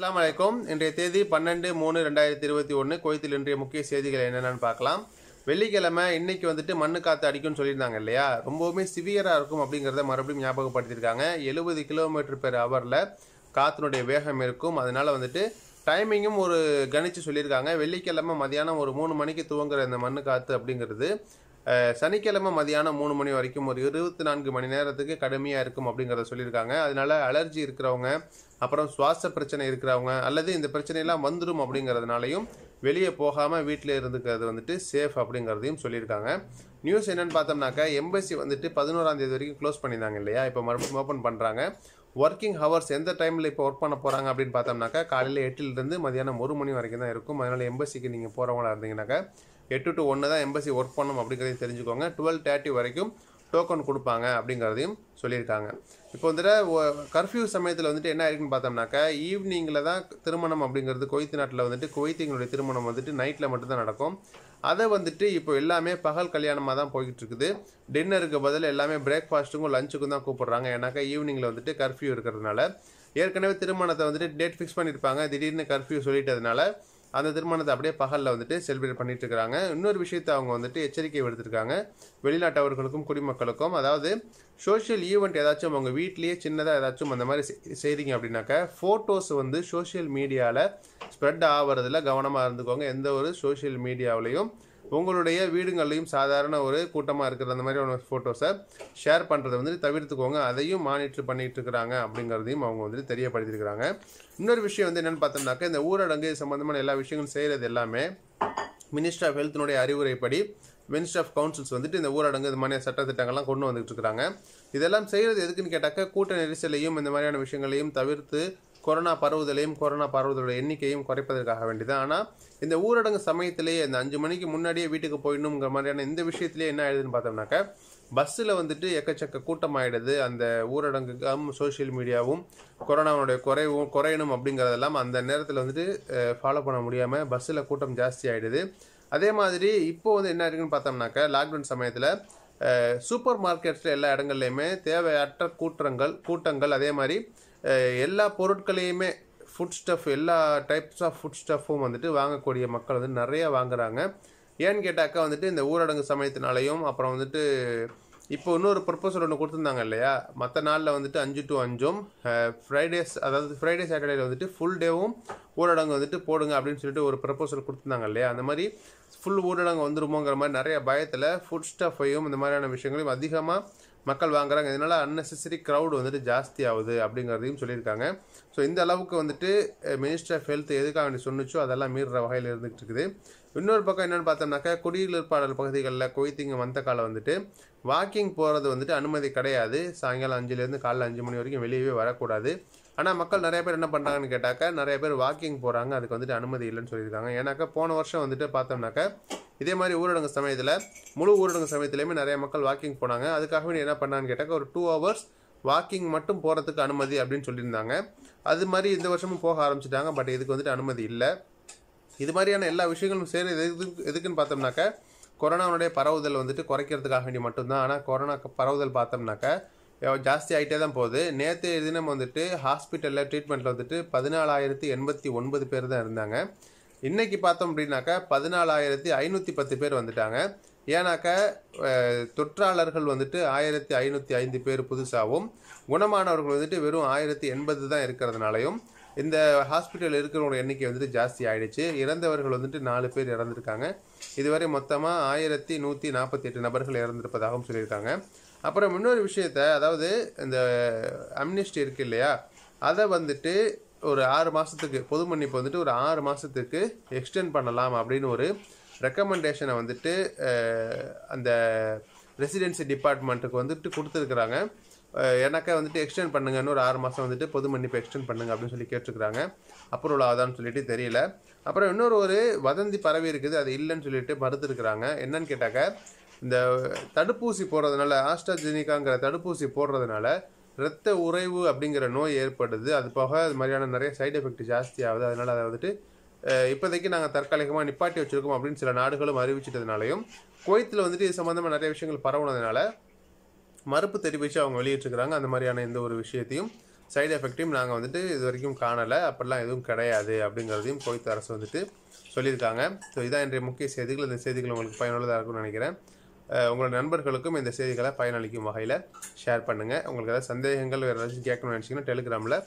அஸ்லாம் வலைக்கம் இன்றைய தேதி பன்னெண்டு மூணு ரெண்டாயிரத்தி இருபத்தி ஒன்று கோயத்தில் இன்றைய முக்கிய செய்திகள் என்னென்னு பார்க்கலாம் வெள்ளிக்கிழமை இன்னைக்கு வந்துட்டு மண்ணு காற்று அடிக்கும்னு சொல்லியிருந்தாங்க இல்லையா ரொம்பவுமே சிவியராக இருக்கும் அப்படிங்கிறத மறுபடியும் ஞாபகப்படுத்தியிருக்காங்க எழுபது கிலோமீட்டர் பெர் ஹவரில் காற்றுனுடைய வேகம் இருக்கும் அதனால் வந்துட்டு டைமிங்கும் ஒரு கணிச்சு சொல்லியிருக்காங்க வெள்ளிக்கிழமை மதியானம் ஒரு மூணு மணிக்கு துவங்குற இந்த மண்ணு காற்று அப்படிங்கிறது சனிக்கிழமை மதியானம் மூணு மணி வரைக்கும் ஒரு இருபத்தி நான்கு மணி நேரத்துக்கு கடுமையாக இருக்கும் அப்படிங்கிறத சொல்லியிருக்காங்க அதனால அலர்ஜி இருக்கிறவங்க அப்புறம் சுவாச பிரச்சனை இருக்கிறவங்க அல்லது இந்த பிரச்சனையெல்லாம் வந்துடும் அப்படிங்கிறதுனாலையும் வெளியே போகாமல் வீட்டில் இருந்துக்கிறது வந்துட்டு சேஃப் அப்படிங்கிறதையும் சொல்லியிருக்காங்க நியூஸ் என்னென்னு பார்த்தோம்னாக்கா எம்பசி வந்துட்டு பதினோராம் தேதி வரைக்கும் க்ளோஸ் பண்ணியிருந்தாங்க இல்லையா இப்போ மறுபடியும் ஓப்பன் பண்ணுறாங்க ஒர்க்கிங் ஹவர்ஸ் எந்த டைமில் இப்போ ஒர்க் பண்ண போகிறாங்க அப்படின்னு பார்த்தோம்னாக்கா காலையில் எட்டுலேருந்து மதியானம் ஒரு மணி வரைக்கும் தான் இருக்கும் அதனால் எம்பசிக்கு நீங்கள் போகிறவங்களா இருந்தீங்கன்னாக்கா எட்டு டு ஒன்று தான் எம்பசி ஒர்க் பண்ணும் அப்படிங்கிறதையும் தெரிஞ்சுக்கோங்க டுவெல் தேர்ட்டி வரைக்கும் டோக்கன் கொடுப்பாங்க அப்படிங்கிறதையும் சொல்லியிருக்காங்க இப்போ வந்துட்டு கர்ஃப்யூ சமயத்தில் வந்துட்டு என்ன ஆயிருக்குன்னு பார்த்தோம்னாக்கா ஈவினிங்கில் தான் திருமணம் அப்படிங்கிறது குவைத்து நாட்டில் வந்துட்டு குவைத்திங்களுடைய திருமணம் வந்துட்டு நைட்டில் மட்டும்தான் நடக்கும் அதை வந்துட்டு இப்போ எல்லாமே பகல் கல்யாணமாக தான் போய்கிட்டு இருக்குது டின்னருக்கு பதில் எல்லாமே பிரேக்ஃபாஸ்ட்டுக்கும் லஞ்சுக்கும் தான் கூப்பிட்றாங்க ஏன்னாக்கா ஈவினிங்கில் வந்துட்டு கர்ஃப்யூ இருக்கிறதுனால ஏற்கனவே திருமணத்தை வந்துட்டு டேட் ஃபிக்ஸ் பண்ணியிருப்பாங்க திடீர்னு கர்ஃப்யூ சொல்லிட்டதுனால அந்த திருமணத்தை அப்படியே பகலில் வந்துட்டு செலிப்ரேட் பண்ணிட்டு இருக்காங்க இன்னொரு விஷயத்தை அவங்க வந்துட்டு எச்சரிக்கை விடுத்திருக்காங்க வெளிநாட்டவர்களுக்கும் குடிமக்களுக்கும் அதாவது சோஷியல் ஈவெண்ட் ஏதாச்சும் அவங்க வீட்லேயே சின்னதாக ஏதாச்சும் அந்த மாதிரி செய்கிறீங்க அப்படின்னாக்க ஃபோட்டோஸ் வந்து சோஷியல் மீடியாவில் ஸ்ப்ரெட் ஆகிறதுல கவனமாக இருந்துக்கோங்க எந்த ஒரு சோஷியல் மீடியாவிலையும் உங்களுடைய வீடுங்கள்லையும் சாதாரண ஒரு கூட்டமாக இருக்கிற அந்த மாதிரியான ஃபோட்டோஸை ஷேர் பண்ணுறதை வந்து தவிர்த்துக்கோங்க அதையும் மானிட்டர் பண்ணிகிட்டு இருக்கிறாங்க அப்படிங்கிறதையும் அவங்க வந்து தெரியப்படுத்தியிருக்கிறாங்க இன்னொரு விஷயம் வந்து என்னென்னு பார்த்தோம்னாக்கா இந்த ஊரடங்கு சம்மந்தமான எல்லா விஷயங்களும் செய்கிறது எல்லாமே மினிஸ்டர் ஆஃப் ஹெல்த்தினுடைய அறிவுரைப்படி மினிஸ்டர் ஆஃப் கவுன்சில்ஸ் வந்துட்டு இந்த ஊரடங்கு இந்த மாதிரியான சட்டத்திட்டங்கள்லாம் கொண்டு வந்துட்டு இருக்கிறாங்க இதெல்லாம் செய்கிறது எதுக்குன்னு கேட்டாக்க கூட்ட நெரிசலையும் இந்த மாதிரியான விஷயங்களையும் தவிர்த்து கொரோனா பரவுதலையும் கொரோனா பரவுதலோட எண்ணிக்கையும் குறைப்பதற்காக வேண்டியது ஆனால் இந்த ஊரடங்கு சமயத்திலேயே இந்த அஞ்சு மணிக்கு முன்னாடியே வீட்டுக்கு போயிடணுங்கிற மாதிரியான இந்த விஷயத்துலேயே என்ன ஆயிடுதுன்னு பார்த்தோம்னாக்கா பஸ்ஸில் வந்துட்டு எக்கச்சக்க கூட்டம் ஆகிடுது அந்த ஊரடங்குக்கும் சோஷியல் மீடியாவும் கொரோனாவுடைய குறைவும் குறையணும் அப்படிங்கிறதெல்லாம் அந்த நேரத்தில் வந்துட்டு ஃபாலோ பண்ண முடியாமல் பஸ்ஸில் கூட்டம் ஜாஸ்தி ஆகிடுது அதே மாதிரி இப்போது வந்து என்ன இருக்குன்னு பார்த்தோம்னாக்கா லாக்டவுன் சமயத்தில் சூப்பர் மார்க்கெட்ஸில் எல்லா இடங்கள்லையுமே தேவையற்ற கூட்டங்கள் கூட்டங்கள் அதே மாதிரி எல்லா பொருட்களையுமே ஃபுட் ஸ்டஃப் எல்லா டைப்ஸ் ஆஃப் ஃபுட் ஸ்டஃப்பும் வந்துட்டு வாங்கக்கூடிய மக்கள் வந்து நிறையா வாங்குகிறாங்க ஏன்னு கேட்டாக்கா வந்துட்டு இந்த ஊரடங்கு சமயத்தினாலையும் அப்புறம் வந்துட்டு இப்போ இன்னொரு ப்ரொப்போசல் ஒன்று கொடுத்துருந்தாங்க இல்லையா மற்ற நாளில் வந்துட்டு அஞ்சு டு அஞ்சும் ஃப்ரைடேஸ் அதாவது ஃப்ரைடே சாட்டர்டேல வந்துட்டு ஃபுல் டேவும் ஊரடங்கு வந்துட்டு போடுங்க அப்படின்னு சொல்லிட்டு ஒரு ப்ரப்போசல் கொடுத்துருந்தாங்க இல்லையா அந்த மாதிரி ஃபுல் ஊரடங்கு வந்துருமோங்கிற மாதிரி நிறைய பயத்தில் ஃபுட் ஸ்டஃப்பையும் இந்த மாதிரியான விஷயங்களையும் அதிகமாக மக்கள் வாங்குறாங்க இதனால் அன்னெசரி க்ரௌடு வந்துட்டு ஜாஸ்தி ஆகுது அப்படிங்கிறதையும் சொல்லியிருக்காங்க ஸோ இந்த அளவுக்கு வந்துட்டு மினிஸ்டர் ஆஃப் ஹெல்த் எதுக்காக வேண்டி சொன்னிச்சோ அதெல்லாம் மீறுற வகையில் இருந்துகிட்டு இருக்குது இன்னொரு பக்கம் என்னென்னு பார்த்தோம்னாக்கா குடியிருப்பாளர் பகுதிகளில் கொய்த்திங்க வந்த காலம் வந்துட்டு வாக்கிங் போகிறது வந்துட்டு அனுமதி கிடையாது சாயங்காலம் அஞ்சுலேருந்து காலைல அஞ்சு மணி வரைக்கும் வெளியவே வரக்கூடாது ஆனால் மக்கள் நிறைய பேர் என்ன பண்ணுறாங்கன்னு கேட்டாக்கா நிறைய பேர் வாக்கிங் போகிறாங்க அதுக்கு வந்துட்டு அனுமதி இல்லைன்னு சொல்லியிருக்காங்க ஏன்னாக்கா போன வருஷம் வந்துட்டு பார்த்தோம்னாக்கா இதே மாதிரி ஊரடங்கு சமயத்தில் முழு ஊரடங்கு சமயத்துலேயுமே நிறைய மக்கள் வாக்கிங் போனாங்க அதுக்காகவே என்ன பண்ணான்னு கேட்டாக்க ஒரு டூ ஹவர்ஸ் வாக்கிங் மட்டும் போகிறதுக்கு அனுமதி அப்படின்னு சொல்லியிருந்தாங்க அது மாதிரி இந்த வருஷமும் போக ஆரம்பிச்சிட்டாங்க பட் இதுக்கு வந்துட்டு அனுமதி இல்லை இது மாதிரியான எல்லா விஷயங்களும் சரி எது எதுக்குன்னு பார்த்தோம்னாக்க கொரோனாவுடைய பரவுதல் வந்துட்டு குறைக்கிறதுக்காக வேண்டி மட்டும்தான் ஆனால் கொரோனா பரவுதல் பார்த்தோம்னாக்க ஜாஸ்தி ஆகிட்டே தான் போகுது நேற்று தினம் வந்துட்டு ஹாஸ்பிட்டலில் ட்ரீட்மெண்ட்டில் வந்துட்டு பதினாலாயிரத்தி எண்பத்தி ஒன்பது பேர் தான் இருந்தாங்க இன்றைக்கி பார்த்தோம் அப்படின்னாக்கா பதினாலாயிரத்தி ஐநூற்றி பத்து பேர் வந்துட்டாங்க ஏன்னாக்க தொற்றாளர்கள் வந்துட்டு ஆயிரத்தி ஐநூற்றி ஐந்து பேர் புதுசாகவும் குணமானவர்கள் வந்துட்டு வெறும் ஆயிரத்தி எண்பது தான் இருக்கிறதுனாலையும் இந்த ஹாஸ்பிட்டல் இருக்கிறவங்க எண்ணிக்கை வந்துட்டு ஜாஸ்தி ஆயிடுச்சு இறந்தவர்கள் வந்துட்டு நாலு பேர் இறந்துருக்காங்க இதுவரை மொத்தமாக ஆயிரத்தி நூற்றி நாற்பத்தி எட்டு நபர்கள் இறந்திருப்பதாகவும் சொல்லியிருக்காங்க அப்புறம் இன்னொரு விஷயத்த அதாவது இந்த அம்னிஸ்டி இருக்கு இல்லையா அதை வந்துட்டு ஒரு ஆறு மாதத்துக்கு பொது மன்னிப்பு வந்துட்டு ஒரு ஆறு மாதத்துக்கு எக்ஸ்டெண்ட் பண்ணலாம் அப்படின்னு ஒரு ரெக்கமெண்டேஷனை வந்துட்டு அந்த ரெசிடென்சி டிபார்ட்மெண்ட்டுக்கு வந்துட்டு கொடுத்துருக்குறாங்க எனக்கே வந்துட்டு எக்ஸ்டெண்ட் பண்ணுங்கன்னு ஒரு ஆறு மாதம் வந்துட்டு பொது மன்னிப்பு எக்ஸ்டெண்ட் பண்ணுங்க அப்படின்னு சொல்லி கேட்டுருக்குறாங்க அப்ரூவல் ஆகுதான்னு சொல்லிட்டு தெரியல அப்புறம் இன்னொரு ஒரு வதந்தி பரவி இருக்குது அது இல்லைன்னு சொல்லிட்டு மறுத்துருக்குறாங்க என்னன்னு கேட்டாக்க இந்த தடுப்பூசி போடுறதுனால ஆஸ்ட்ராஜெனிக்காங்கிற தடுப்பூசி போடுறதுனால ரத்த உறைவு அப்படிங்கிற நோய் ஏற்படுது அது போக அது மாதிரியான நிறைய சைடு எஃபெக்ட் ஜாஸ்தி ஆகுது அதனால் அதை வந்துட்டு இப்போதைக்கு நாங்கள் தற்காலிகமாக நிப்பாட்டி வச்சுருக்கோம் அப்படின்னு சில நாடுகளும் அறிவிச்சிட்டதுனாலையும் குவைத்தில் வந்துட்டு இது சம்மந்தமாக நிறைய விஷயங்கள் பரவுனதுனால மறுப்பு தெரிவித்து அவங்க வெளியிட்டிருக்கிறாங்க அந்த மாதிரியான எந்த ஒரு விஷயத்தையும் சைடு எஃபெக்டையும் நாங்கள் வந்துட்டு இது வரைக்கும் காணலை அப்படிலாம் எதுவும் கிடையாது அப்படிங்கிறதையும் குவைத் அரசு வந்துட்டு சொல்லியிருக்காங்க ஸோ இதான் இன்றைய முக்கிய செய்திகள் இந்த செய்திகள் உங்களுக்கு பயனுள்ளதாக இருக்கும்னு நினைக்கிறேன் உங்களோட நண்பர்களுக்கும் இந்த செய்திகளை பயனளிக்கும் வகையில் ஷேர் பண்ணுங்கள் உங்களுக்கு ஏதாவது சந்தேகங்கள் வேறு ஏதாச்சும் கேட்கணும்னு நினச்சிங்கன்னா டெலிகிராமில்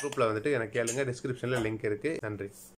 குரூப்பில் வந்துட்டு எனக்கு கேளுங்க டிஸ்கிரிப்ஷனில் லிங்க் இருக்குது நன்றி